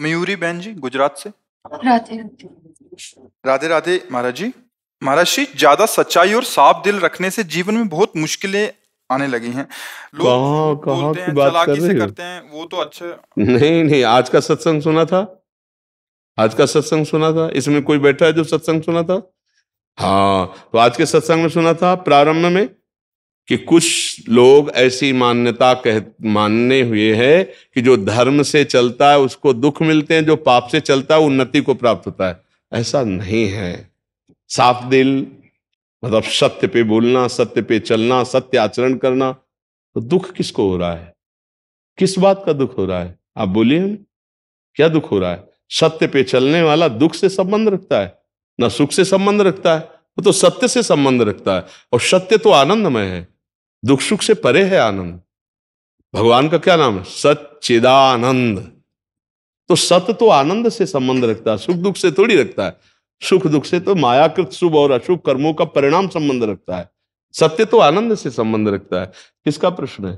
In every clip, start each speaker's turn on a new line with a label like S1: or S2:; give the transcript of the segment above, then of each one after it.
S1: मयूरी बहन जी गुजरात से राधे राधे राधे महाराज जी महाराज जी ज्यादा सच्चाई और साफ दिल रखने से जीवन में बहुत मुश्किलें आने लगी हैं लोग कहां बोलते हैं बात कर रहे करते हैं वो तो अच्छा नहीं नहीं आज का सत्संग सुना था आज का सत्संग सुना था इसमें कोई बैठा है जो सत्संग सुना था हाँ तो आज के सत्संग में सुना था प्रारंभ में कि कुछ लोग ऐसी मान्यता कह मानने हुए हैं कि जो धर्म से चलता है उसको दुख मिलते हैं जो पाप से चलता है उन्नति को प्राप्त होता है ऐसा नहीं है साफ दिल मतलब सत्य पे बोलना सत्य पे चलना सत्य आचरण करना तो दुख किसको हो रहा है किस बात का दुख हो रहा है आप बोलिए क्या दुख हो रहा है सत्य पे चलने वाला दुख से संबंध रखता है ना सुख से संबंध रखता है वो तो सत्य से संबंध रखता है और सत्य तो आनंदमय है दुख सुख से परे है आनंद भगवान का क्या नाम है सच्चिदानंद तो सत तो आनंद से संबंध रखता है सुख दुख से थोड़ी रखता है सुख दुख से तो मायाकृत शुभ और अशुभ कर्मों का परिणाम संबंध रखता है सत्य तो आनंद से संबंध रखता है किसका प्रश्न है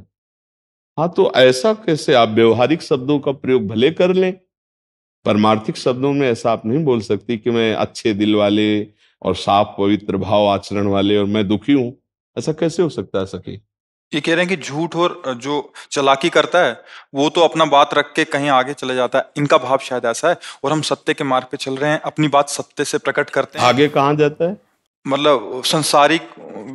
S1: हाँ तो ऐसा कैसे आप व्यवहारिक शब्दों का प्रयोग भले कर लें परमार्थिक शब्दों में ऐसा आप नहीं बोल सकती कि मैं अच्छे दिल वाले और साफ पवित्र भाव आचरण वाले और मैं दुखी हूं ऐसा कैसे हो सकता है सकी ये कह रहे हैं कि झूठ और जो चलाकी करता है वो तो अपना बात रख के कहीं आगे चले जाता है इनका भाव शायद ऐसा है और हम सत्य के मार्ग पे चल रहे हैं अपनी बात सत्य से प्रकट करते हैं आगे कहा जाता है मतलब संसारिक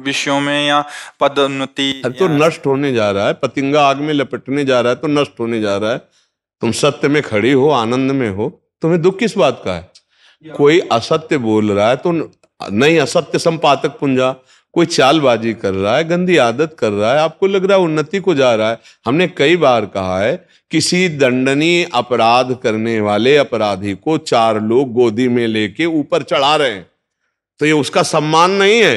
S1: विषयों में या पदोन्नति तो नष्ट होने जा रहा है पतिंगा आग में लपटने जा रहा है तो नष्ट होने जा रहा है तुम सत्य में खड़ी हो आनंद में हो तुम्हें दुख किस बात का है कोई असत्य बोल रहा है तो नहीं असत्य संपातक पुंजा कोई चालबाजी कर रहा है गंदी आदत कर रहा है आपको लग रहा है उन्नति को जा रहा है हमने कई बार कहा है किसी दंडनीय अपराध करने वाले अपराधी को चार लोग गोदी में लेके ऊपर चढ़ा रहे हैं तो ये उसका सम्मान नहीं है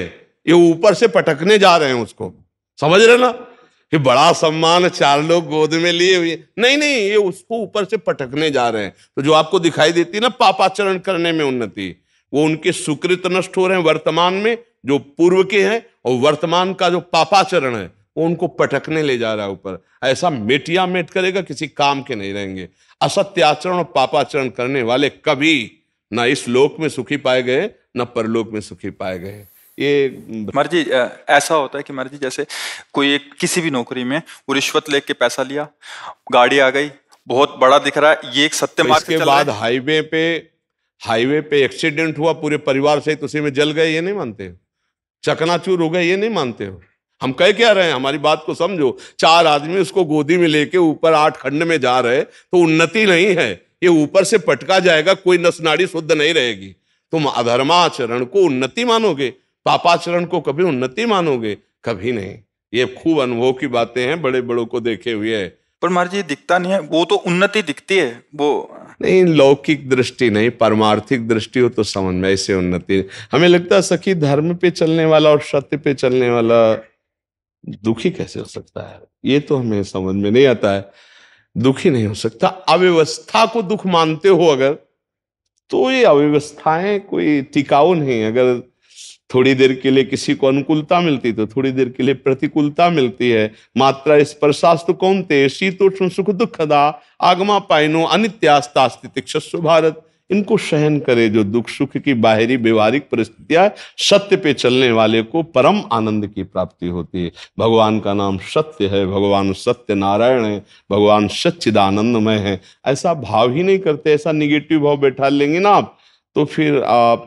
S1: ये ऊपर से पटकने जा रहे हैं उसको समझ रहे ना ये बड़ा सम्मान चार लोग गोद में लिए हुए नहीं नहीं ये उसको ऊपर से पटकने जा रहे हैं तो जो आपको दिखाई देती है ना पापाचरण करने में उन्नति वो उनके सुकृत नष्ट हो रहे हैं वर्तमान में जो पूर्व के हैं और वर्तमान का जो पापाचरण है वो उनको पटकने ले जा रहा है ऊपर ऐसा मेटिया मेट करेगा किसी काम के नहीं रहेंगे असत्य आचरण और पापाचरण करने वाले कभी ना इस लोक में सुखी पाए गए न परलोक में सुखी पाए गए ये मर्जी ऐसा होता है कि मर्जी जैसे कोई एक किसी भी नौकरी में वो रिश्वत लेके पैसा लिया गाड़ी आ गई बहुत बड़ा दिख रहा है ये एक सत्य तो मार्ग के बाद हाईवे पे हाईवे पे एक्सीडेंट हुआ पूरे परिवार सहित उसी में जल गए ये नहीं मानते चकनाचूर हो गए ये नहीं मानते हो हम कह क्या रहे हैं हमारी बात को समझो चार आदमी उसको गोदी में लेके ऊपर आठ खंड में जा रहे तो उन्नति नहीं है ये ऊपर से पटका जाएगा कोई नसनाड़ी शुद्ध नहीं रहेगी तुम अधर्माचरण को उन्नति मानोगे पापाचरण को कभी उन्नति मानोगे कभी नहीं ये खूब अनुभव की बातें हैं बड़े बड़ों को देखे हुए है पर महाराज ये दिखता नहीं है वो तो उन्नति दिखती है वो नहीं लौकिक दृष्टि नहीं परमार्थिक दृष्टि हो तो समझ में ऐसे उन्नति हमें लगता है सखी धर्म पे चलने वाला और सत्य पे चलने वाला दुखी कैसे हो सकता है ये तो हमें समझ में नहीं आता है दुखी नहीं हो सकता अव्यवस्था को दुख मानते हो अगर तो ये अव्यवस्थाएं कोई टिकाऊ नहीं अगर थोड़ी देर के लिए किसी को अनुकूलता मिलती तो थोड़ी देर के लिए प्रतिकूलता मिलती है मात्रा स्पर्शास्त कौन थे शीतोष्ण सुख दुखदा आगमा पायनो अनित्यास्ता भारत इनको सहन करे जो दुख सुख की बाहरी व्यवहारिक परिस्थितियां सत्य पे चलने वाले को परम आनंद की प्राप्ति होती है भगवान का नाम सत्य है भगवान सत्य नारायण है भगवान सच्चिदानंदमय है ऐसा भाव ही नहीं करते ऐसा निगेटिव भाव बैठा लेंगे ना आप तो फिर आप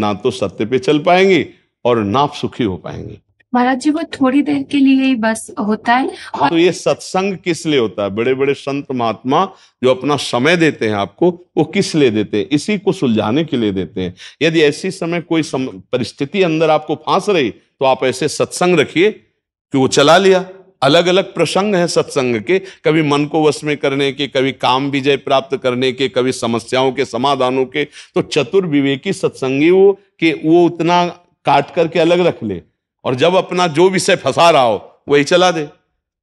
S1: ना तो सत्य पे चल पाएंगे और ना आप सुखी हो पाएंगे महाराज जी वो थोड़ी देर के लिए ही बस होता है हाँ, और... तो ये सत्संग किस लिए होता है बड़े बड़े संत महात्मा जो अपना समय देते हैं आपको वो किस लिए देते हैं इसी को सुलझाने के लिए देते हैं यदि ऐसी समय कोई सम... परिस्थिति अंदर आपको फांस रही तो आप ऐसे सत्संग रखिए कि वो चला लिया अलग अलग प्रसंग हैं सत्संग के कभी मन को वश में करने के कभी काम विजय प्राप्त करने के कभी समस्याओं के समाधानों के तो चतुर विवेकी सत्संगी वो कि वो उतना काट करके अलग रख ले और जब अपना जो विषय फंसा रहा हो वही चला दे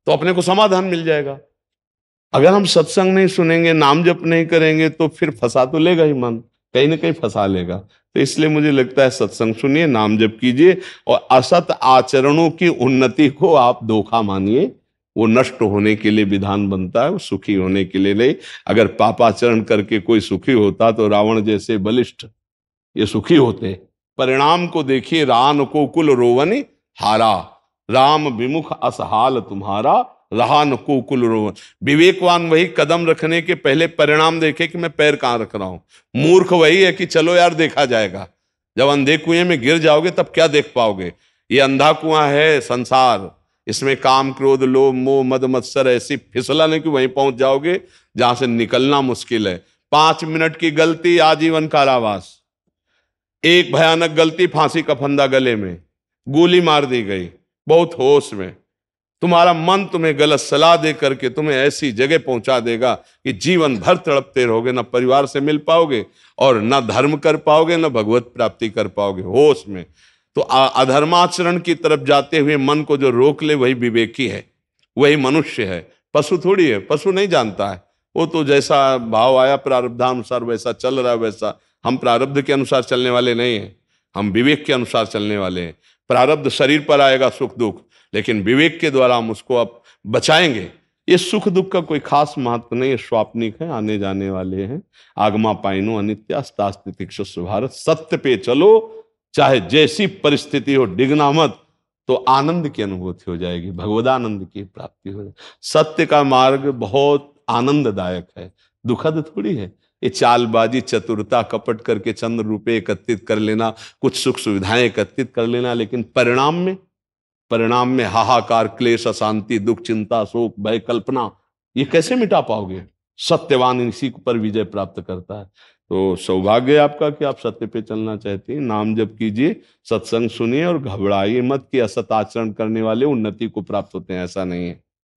S1: तो अपने को समाधान मिल जाएगा अगर हम सत्संग नहीं सुनेंगे नाम जप नहीं करेंगे तो फिर फंसा तो लेगा ही मन कहीं ना कहीं फंसा लेगा तो इसलिए मुझे लगता है सत्संग सुनिए नाम जप कीजिए और असत आचरणों की उन्नति को आप धोखा मानिए वो नष्ट होने के लिए विधान बनता है वो सुखी होने के लिए नहीं अगर पापाचरण करके कोई सुखी होता तो रावण जैसे बलिष्ठ ये सुखी होते परिणाम को देखिए रान को कुल रोवन हारा राम विमुख असहाल तुम्हारा लहान को कुल विवेकवान वही कदम रखने के पहले परिणाम देखे कि मैं पैर कहाँ रख रहा हूँ मूर्ख वही है कि चलो यार देखा जाएगा जब अंधे कुएं में गिर जाओगे तब क्या देख पाओगे ये अंधा कुआं है संसार इसमें काम क्रोध लोभ मोह मद मत्सर ऐसी नहीं कि वहीं पहुंच जाओगे जहां से निकलना मुश्किल है पांच मिनट की गलती आजीवन कारावास एक भयानक गलती फांसी का फंदा गले में गोली मार दी गई बहुत होश में तुम्हारा मन तुम्हें गलत सलाह दे करके तुम्हें ऐसी जगह पहुंचा देगा कि जीवन भर तड़पते रहोगे ना परिवार से मिल पाओगे और ना धर्म कर पाओगे ना भगवत प्राप्ति कर पाओगे होश में तो अधर्माचरण की तरफ जाते हुए मन को जो रोक ले वही विवेकी है वही मनुष्य है पशु थोड़ी है पशु नहीं जानता है वो तो जैसा भाव आया प्रारब्धानुसार वैसा चल रहा है वैसा हम प्रारब्ध के अनुसार चलने वाले नहीं हैं हम विवेक के अनुसार चलने वाले हैं प्रारब्ध शरीर पर आएगा सुख दुख लेकिन विवेक के द्वारा हम उसको अब बचाएंगे ये सुख दुख का कोई खास महत्व नहीं है स्वाप्निक है आने जाने वाले हैं आगमा पाइनो अनित्यास्तास्तिक्षु भारत सत्य पे चलो चाहे जैसी परिस्थिति हो डिगना मत तो आनंद की अनुभूति हो जाएगी भगवदानंद की प्राप्ति हो जाएगी सत्य का मार्ग बहुत आनंददायक है दुखद थोड़ी है ये चालबाजी चतुरता कपट करके चंद्र रुपए एकत्रित कर लेना कुछ सुख सुविधाएं एकत्रित कर लेना लेकिन परिणाम में परिणाम में हाहाकार क्लेश अशांति दुख चिंता शोक भय कल्पना ये कैसे मिटा पाओगे सत्यवान इसी पर विजय प्राप्त करता है तो सौभाग्य आपका कि आप सत्य पे चलना चाहते हैं नाम जब कीजिए सत्संग सुनिए और घबराइए मत कि असत आचरण करने वाले उन्नति को प्राप्त होते हैं ऐसा नहीं है